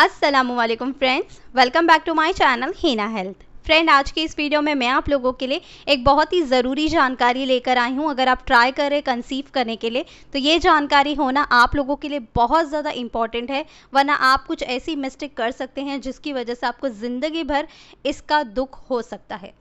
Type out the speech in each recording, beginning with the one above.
Aslam friends welcome back to my channel Heena health friend आज के इस वीडियो में मैं आप लोगों के लिए एक बहुत ही ज़रूरी जानकारी लेकर आई हूँ अगर आप ट्राई करें कंसीव करने के लिए तो ये जानकारी होना आप लोगों के लिए बहुत ज़्यादा इम्पॉर्टेंट है वरना आप कुछ ऐसी मिस्टेक कर सकते हैं जिसकी वजह से आपको ज़िंदगी भर इसका दुख हो सकता है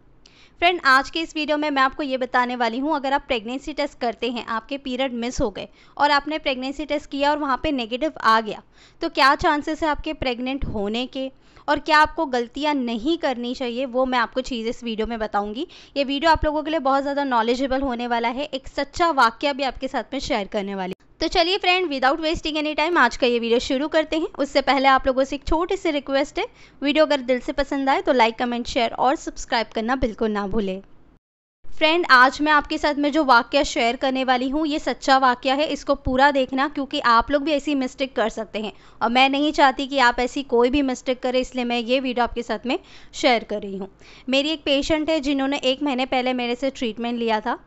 फ्रेंड आज के इस वीडियो में मैं आपको ये बताने वाली हूँ अगर आप प्रेगनेंसी टेस्ट करते हैं आपके पीरियड मिस हो गए और आपने प्रेगनेंसी टेस्ट किया और वहाँ पे नेगेटिव आ गया तो क्या चांसेस है आपके प्रेग्नेंट होने के और क्या आपको गलतियाँ नहीं करनी चाहिए वो मैं आपको चीज़ इस वीडियो में बताऊँगी ये वीडियो आप लोगों के लिए बहुत ज़्यादा नॉलेजेबल होने वाला है एक सच्चा वाक्य भी आपके साथ में शेयर करने वाली तो चलिए friend without wasting any time आज का ये वीडियो शुरू करते हैं उससे पहले आप लोगों से एक छोटी सी रिक्वेस्ट है वीडियो अगर दिल से पसंद आए तो लाइक कमेंट शेयर और सब्सक्राइब करना बिल्कुल ना भूलें फ्रेंड आज मैं आपके साथ में जो वाक्य शेयर करने वाली हूँ ये सच्चा वाक्य है इसको पूरा देखना क्योंकि आप लोग भी ऐसी मिस्टेक कर सकते हैं और मैं नहीं चाहती कि आप ऐसी कोई भी मिस्टेक करें इसलिए मैं ये वीडियो आपके साथ में शेयर कर रही हूँ मेरी एक पेशेंट है जिन्होंने एक महीने पहले मेरे से ट्रीटमेंट लिया था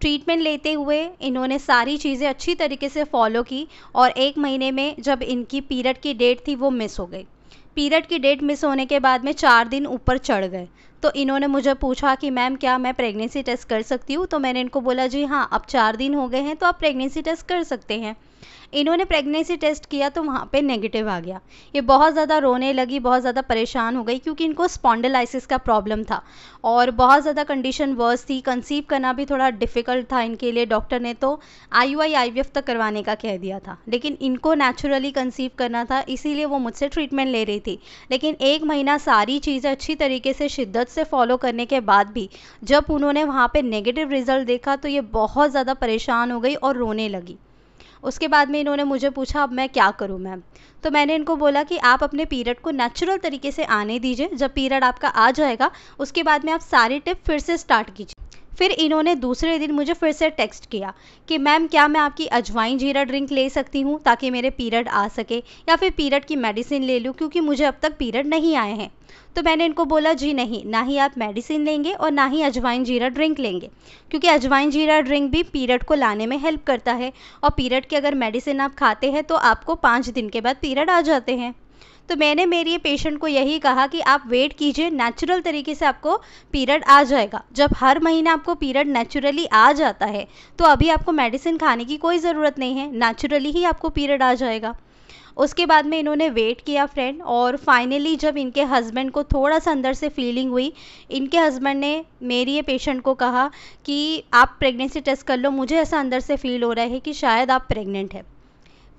ट्रीटमेंट लेते हुए इन्होंने सारी चीज़ें अच्छी तरीके से फॉलो की और एक महीने में जब इनकी पीरियड की डेट थी वो मिस हो गई पीरियड की डेट मिस होने के बाद में चार दिन ऊपर चढ़ गए तो इन्होंने मुझे पूछा कि मैम क्या मैं प्रेगनेंसी टेस्ट कर सकती हूँ तो मैंने इनको बोला जी हाँ अब चार दिन हो गए हैं तो आप प्रेगनेंसी टेस्ट कर सकते हैं इन्होंने प्रेगनेंसी टेस्ट किया तो वहाँ पे नेगेटिव आ गया ये बहुत ज़्यादा रोने लगी बहुत ज़्यादा परेशान हो गई क्योंकि इनको स्पॉन्डलाइसिस का प्रॉब्लम था और बहुत ज़्यादा कंडीशन वर्स थी कंसीव करना भी थोड़ा डिफ़िकल्ट था इनके लिए डॉक्टर ने तो आई यू आई आई तक करवाने का कह दिया था लेकिन इनको नेचुरली कंसीव करना था इसीलिए वो मुझसे ट्रीटमेंट ले रही थी लेकिन एक महीना सारी चीज़ें अच्छी तरीके से शिद्दत से फॉलो करने के बाद भी जब उन्होंने वहाँ पर नेगेटिव रिजल्ट देखा तो ये बहुत ज़्यादा परेशान हो गई और रोने लगी उसके बाद में इन्होंने मुझे पूछा अब मैं क्या करूँ मैम तो मैंने इनको बोला कि आप अपने पीरियड को नेचुरल तरीके से आने दीजिए जब पीरियड आपका आ जाएगा उसके बाद में आप सारी टिप फिर से स्टार्ट कीजिए फिर इन्होंने दूसरे दिन मुझे फिर से टेक्स्ट किया कि मैम क्या मैं आपकी अजवाइन जीरा ड्रिंक ले सकती हूँ ताकि मेरे पीरियड आ सके या फिर पीरियड की मेडिसिन ले लूँ क्योंकि मुझे अब तक पीरियड नहीं आए हैं तो मैंने इनको बोला जी नहीं ना ही आप मेडिसिन लेंगे और ना ही अजवाइन जीरा ड्रिंक लेंगे क्योंकि अजवाइन जीरा ड्रिंक भी पीरियड को लाने में हेल्प करता है और पीरियड की अगर मेडिसिन आप खाते हैं तो आपको पाँच दिन के बाद पीरियड आ जाते हैं तो मैंने मेरी पेशेंट को यही कहा कि आप वेट कीजिए नेचुरल तरीके से आपको पीरियड आ जाएगा जब हर महीना आपको पीरियड नेचुरली आ जाता है तो अभी आपको मेडिसिन खाने की कोई ज़रूरत नहीं है नेचुरली ही आपको पीरियड आ जाएगा उसके बाद में इन्होंने वेट किया फ्रेंड और फाइनली जब इनके हस्बैंड को थोड़ा सा अंदर से फीलिंग हुई इनके हस्बैंड ने मेरी ये पेशेंट को कहा कि आप प्रेगनेंसी टेस्ट कर लो मुझे ऐसा अंदर से फील हो रहा है कि शायद आप प्रेग्नेंट हैं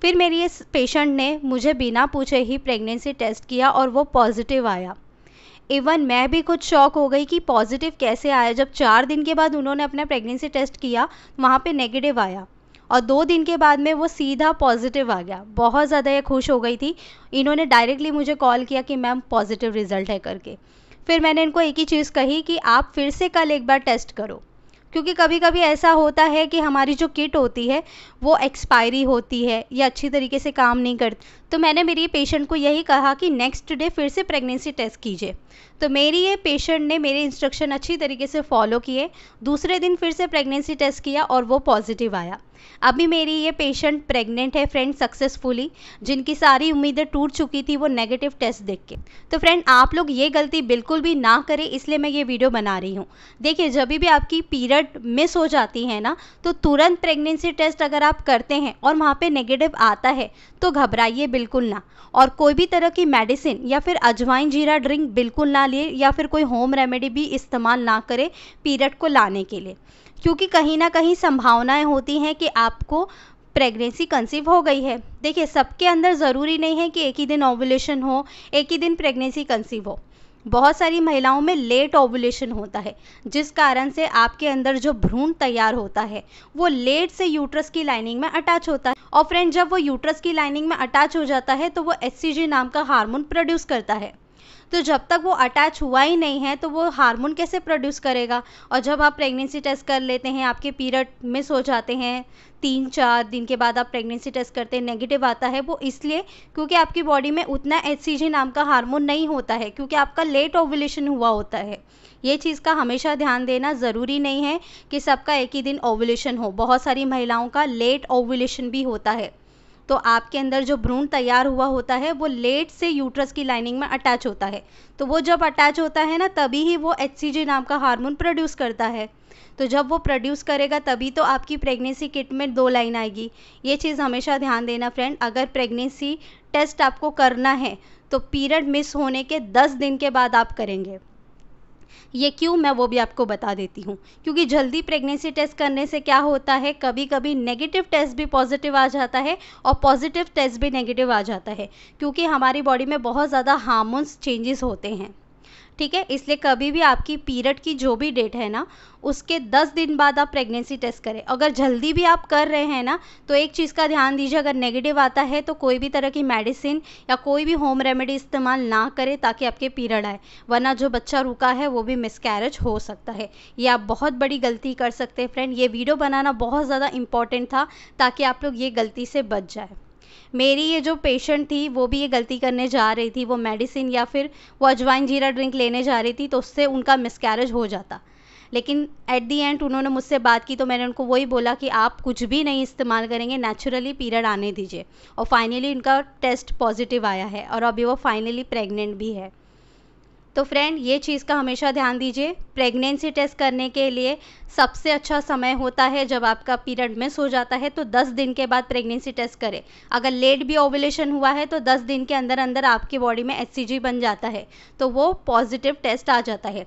फिर मेरी इस पेशेंट ने मुझे बिना पूछे ही प्रेगनेंसी टेस्ट किया और वो पॉजिटिव आया इवन मैं भी कुछ शॉक हो गई कि पॉजिटिव कैसे आया जब चार दिन के बाद उन्होंने अपना प्रेगनेंसी टेस्ट किया वहाँ पे नेगेटिव आया और दो दिन के बाद में वो सीधा पॉजिटिव आ गया बहुत ज़्यादा ये खुश हो गई थी इन्होंने डायरेक्टली मुझे कॉल किया कि मैम पॉजिटिव रिजल्ट है करके फिर मैंने इनको एक ही चीज़ कही कि आप फिर से कल एक बार टेस्ट करो क्योंकि कभी कभी ऐसा होता है कि हमारी जो किट होती है वो एक्सपायरी होती है या अच्छी तरीके से काम नहीं करती तो मैंने मेरी पेशेंट को यही कहा कि नेक्स्ट डे फिर से प्रेगनेंसी टेस्ट कीजिए तो मेरी ये पेशेंट ने मेरे इंस्ट्रक्शन अच्छी तरीके से फॉलो किए दूसरे दिन फिर से प्रेगनेंसी टेस्ट किया और वो पॉजिटिव आया अभी मेरी ये पेशेंट प्रेग्नेंट है फ्रेंड सक्सेसफुली जिनकी सारी उम्मीदें टूट चुकी थी वो नेगेटिव टेस्ट देख के तो फ्रेंड आप लोग ये गलती बिल्कुल भी ना करें इसलिए मैं ये वीडियो बना रही हूँ देखिए जब भी आपकी पीरियड मिस हो जाती है ना तो तुरंत प्रेगनेंसी टेस्ट अगर आप करते हैं और वहाँ पर नेगेटिव आता है तो घबराइए बिल्कुल ना और कोई भी तरह की मेडिसिन या फिर अजवाइन जीरा ड्रिंक बिल्कुल ना लिए या फिर कोई होम रेमेडी भी इस्तेमाल ना करें पीरियड को लाने के लिए क्योंकि कहीं ना कहीं संभावनाएं होती हैं कि आपको प्रेगनेंसी कंसीव हो गई है देखिए सबके अंदर ज़रूरी नहीं है कि एक ही दिन ओवुलेशन हो एक ही दिन प्रेगनेंसी कंसीव हो बहुत सारी महिलाओं में लेट ओवुलेशन होता है जिस कारण से आपके अंदर जो भ्रूण तैयार होता है वो लेट से यूट्रस की लाइनिंग में अटैच होता है और फ्रेंड जब वो यूट्रस की लाइनिंग में अटैच हो जाता है तो वो एस नाम का हार्मोन प्रोड्यूस करता है तो जब तक वो अटैच हुआ ही नहीं है तो वो हार्मोन कैसे प्रोड्यूस करेगा और जब आप प्रेगनेंसी टेस्ट कर लेते हैं आपके पीरियड मिस हो जाते हैं तीन चार दिन के बाद आप प्रेगनेंसी टेस्ट करते हैं नेगेटिव आता है वो इसलिए क्योंकि आपकी बॉडी में उतना एच नाम का हार्मोन नहीं होता है क्योंकि आपका लेट ओवुलेशन हुआ होता है ये चीज़ का हमेशा ध्यान देना ज़रूरी नहीं है कि सबका एक ही दिन ओवुलेशन हो बहुत सारी महिलाओं का लेट ओवुलेशन भी होता है तो आपके अंदर जो भ्रूण तैयार हुआ होता है वो लेट से यूट्रस की लाइनिंग में अटैच होता है तो वो जब अटैच होता है ना तभी ही वो एच नाम का हार्मोन प्रोड्यूस करता है तो जब वो प्रोड्यूस करेगा तभी तो आपकी प्रेगनेंसी किट में दो लाइन आएगी ये चीज़ हमेशा ध्यान देना फ्रेंड अगर प्रेगनेंसी टेस्ट आपको करना है तो पीरियड मिस होने के दस दिन के बाद आप करेंगे ये क्यों मैं वो भी आपको बता देती हूँ क्योंकि जल्दी प्रेगनेंसी टेस्ट करने से क्या होता है कभी कभी नेगेटिव टेस्ट भी पॉजिटिव आ जाता है और पॉजिटिव टेस्ट भी नेगेटिव आ जाता है क्योंकि हमारी बॉडी में बहुत ज़्यादा हार्मोन्स चेंजेस होते हैं ठीक है इसलिए कभी भी आपकी पीरियड की जो भी डेट है ना उसके 10 दिन बाद आप प्रेगनेंसी टेस्ट करें अगर जल्दी भी आप कर रहे हैं ना तो एक चीज़ का ध्यान दीजिए अगर नेगेटिव आता है तो कोई भी तरह की मेडिसिन या कोई भी होम रेमेडी इस्तेमाल ना करें ताकि आपके पीरियड आए वरना जो बच्चा रुका है वो भी मिसकैरेज हो सकता है ये आप बहुत बड़ी गलती कर सकते हैं फ्रेंड ये वीडियो बनाना बहुत ज़्यादा इंपॉर्टेंट था ताकि आप लोग ये गलती से बच जाए मेरी ये जो पेशेंट थी वो भी ये गलती करने जा रही थी वो मेडिसिन या फिर वो अजवाइन जीरा ड्रिंक लेने जा रही थी तो उससे उनका मिसकैरेज हो जाता लेकिन एट दी एंड उन्होंने मुझसे बात की तो मैंने उनको वही बोला कि आप कुछ भी नहीं इस्तेमाल करेंगे नेचुरली पीरियड आने दीजिए और फाइनली उनका टेस्ट पॉजिटिव आया है और अभी वो फाइनली प्रेग्नेंट भी है तो फ्रेंड ये चीज़ का हमेशा ध्यान दीजिए प्रेगनेंसी टेस्ट करने के लिए सबसे अच्छा समय होता है जब आपका पीरियड मिस हो जाता है तो 10 दिन के बाद प्रेगनेंसी टेस्ट करें अगर लेट भी ओवुलेशन हुआ है तो 10 दिन के अंदर अंदर आपकी बॉडी में एच बन जाता है तो वो पॉजिटिव टेस्ट आ जाता है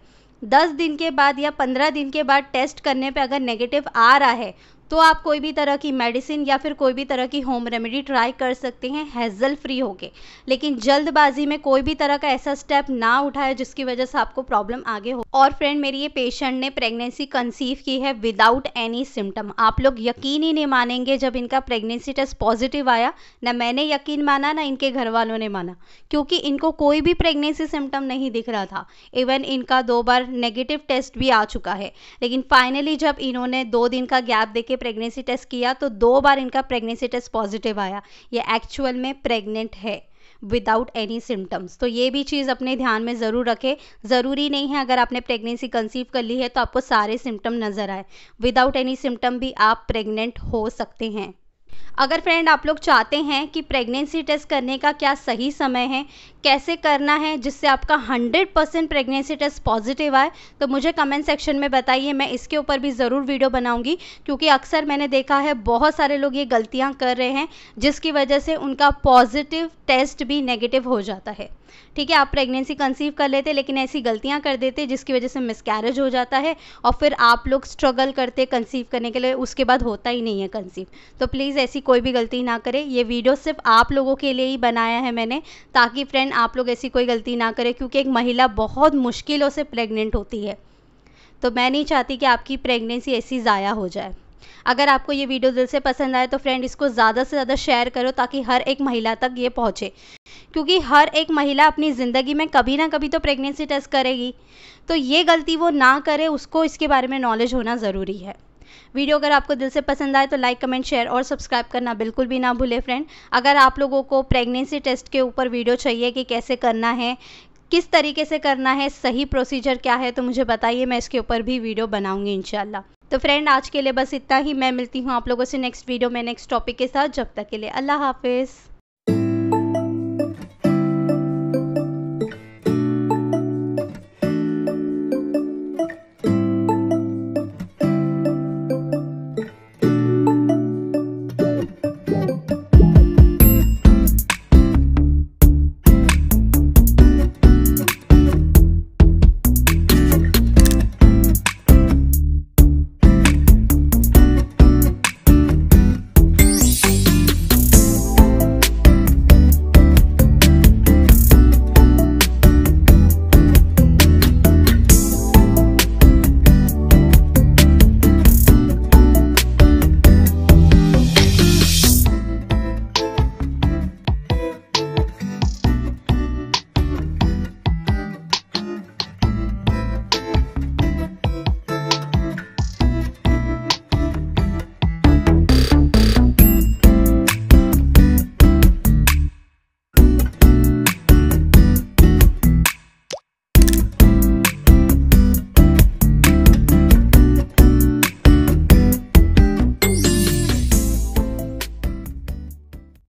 दस दिन के बाद या पंद्रह दिन के बाद टेस्ट करने पे अगर नेगेटिव आ रहा है तो आप कोई भी तरह की मेडिसिन या फिर कोई भी तरह की होम रेमेडी ट्राई कर सकते हैं हेजल फ्री होके लेकिन जल्दबाजी में कोई भी तरह का ऐसा स्टेप ना उठाए जिसकी वजह से आपको प्रॉब्लम आगे हो और फ्रेंड मेरी ये पेशेंट ने प्रेगनेंसी कंसीव की है विदाउट एनी सिम्टम आप लोग यकीन ही नहीं मानेंगे जब इनका प्रेगनेंसी टेस्ट पॉजिटिव आया ना मैंने यकीन माना ना इनके घर वालों ने माना क्योंकि इनको कोई भी प्रेगनेंसी सिम्टम नहीं दिख रहा था इवन इनका दो बार नेगेटिव टेस्ट भी आ चुका है लेकिन फाइनली जब इन्होंने दो दिन का गैप देके प्रेगनेंसी टेस्ट किया तो दो बार इनका प्रेगनेंसी टेस्ट पॉजिटिव आया ये एक्चुअल में प्रेग्नेंट है विदाउट एनी सिम्टम्स तो ये भी चीज़ अपने ध्यान में ज़रूर रखें ज़रूरी नहीं है अगर आपने प्रेगनेंसी कंसीव कर ली है तो आपको सारे सिम्टम नज़र आए विदाउट एनी सिम्टम भी आप प्रेग्नेंट हो सकते हैं अगर फ्रेंड आप लोग चाहते हैं कि प्रेगनेंसी टेस्ट करने का क्या सही समय है कैसे करना है जिससे आपका 100 परसेंट प्रेगनेंसी टेस्ट पॉजिटिव आए तो मुझे कमेंट सेक्शन में बताइए मैं इसके ऊपर भी ज़रूर वीडियो बनाऊंगी क्योंकि अक्सर मैंने देखा है बहुत सारे लोग ये गलतियाँ कर रहे हैं जिसकी वजह से उनका पॉजिटिव टेस्ट भी नेगेटिव हो जाता है ठीक है आप प्रेगनेंसी कंसीव कर लेते लेकिन ऐसी गलतियाँ कर देते जिसकी वजह से मिसकैरेज हो जाता है और फिर आप लोग स्ट्रगल करते कंसीव करने के लिए उसके बाद होता ही नहीं है कंसीव तो प्लीज़ ऐसी कोई भी गलती ना करें ये वीडियो सिर्फ आप लोगों के लिए ही बनाया है मैंने ताकि फ्रेंड आप लोग ऐसी कोई गलती ना करें क्योंकि एक महिला बहुत मुश्किलों से प्रेगनेंट होती है तो मैं नहीं चाहती कि आपकी प्रेगनेंसी ऐसी ज़ाया हो जाए अगर आपको ये वीडियो दिल से पसंद आए तो फ्रेंड इसको ज़्यादा से ज़्यादा शेयर करो ताकि हर एक महिला तक ये पहुँचे क्योंकि हर एक महिला अपनी ज़िंदगी में कभी ना कभी तो प्रेगनेंसी टेस्ट करेगी तो ये गलती वो ना करे उसको इसके बारे में नॉलेज होना ज़रूरी है वीडियो अगर आपको दिल से पसंद आए तो लाइक कमेंट शेयर और सब्सक्राइब करना बिल्कुल भी ना भूले फ्रेंड अगर आप लोगों को प्रेगनेंसी टेस्ट के ऊपर वीडियो चाहिए कि कैसे करना है किस तरीके से करना है सही प्रोसीजर क्या है तो मुझे बताइए मैं इसके ऊपर भी वीडियो बनाऊंगी इंशाल्लाह तो फ्रेंड आज के लिए बस इतना ही मैं मिलती हूँ आप लोगों से नेक्स्ट वीडियो में नेक्स्ट टॉपिक के साथ जब तक के लिए अल्लाह हाफिज़